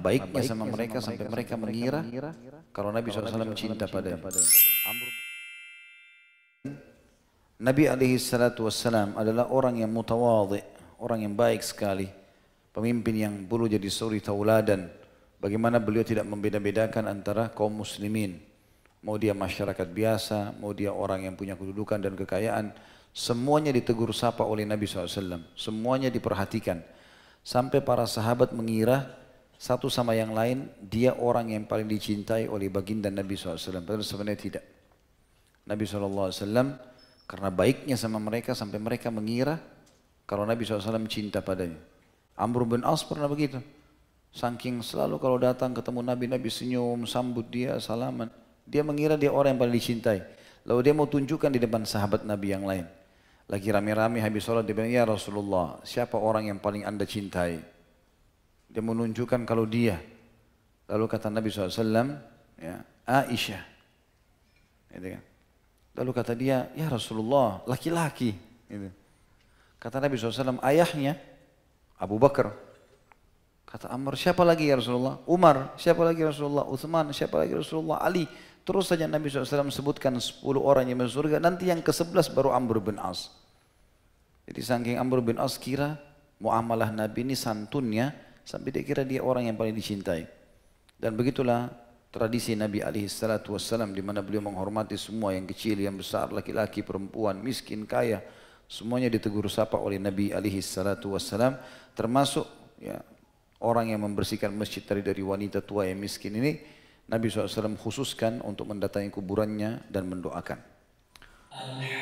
baiknya sama mereka sampai mereka mengira kalau Nabi SAW cinta pada Nabi alaihi salatu wassalam adalah orang yang mutawadhi, orang yang baik sekali, pemimpin yang perlu jadi suri tauladan. Bagaimana beliau tidak membeda-bedakan antara kaum muslimin, mau dia masyarakat biasa, mau dia orang yang punya kedudukan dan kekayaan, semuanya ditegur sapa oleh Nabi SAW, semuanya diperhatikan. Sampai para sahabat mengira satu sama yang lain, dia orang yang paling dicintai oleh baginda Nabi SAW. Padahal sebenarnya tidak. Nabi SAW karena baiknya sama mereka sampai mereka mengira kalau Nabi SAW cinta padanya. Amr bin As pernah begitu. Saking selalu kalau datang ketemu Nabi, Nabi senyum, sambut dia, salaman. Dia mengira dia orang yang paling dicintai. Lalu dia mau tunjukkan di depan sahabat Nabi yang lain. Lagi rame-rame habis sholat dia bilang, Ya Rasulullah, siapa orang yang paling anda cintai? Dia menunjukkan kalau dia. Lalu kata Nabi SAW, ya, Aisyah. Gitu kan. Lalu kata dia, ya Rasulullah, laki-laki. Gitu. Kata Nabi SAW, ayahnya Abu Bakar. Kata Amr, siapa lagi ya Rasulullah? Umar, siapa lagi ya Rasulullah? Uthman, siapa lagi ya Rasulullah? Ali. Terus saja Nabi SAW sebutkan 10 orang yang masuk surga. Nanti yang ke-11 baru Amr bin As. Jadi saking Amr bin As kira muamalah Nabi ini santunnya Sampai dia kira dia orang yang paling dicintai. Dan begitulah tradisi Nabi alaihi salatu wassalam di mana beliau menghormati semua yang kecil, yang besar, laki-laki, perempuan, miskin, kaya. Semuanya ditegur sapa oleh Nabi alaihi salatu wassalam termasuk ya, orang yang membersihkan masjid dari dari wanita tua yang miskin ini Nabi SAW khususkan untuk mendatangi kuburannya dan mendoakan. Amin.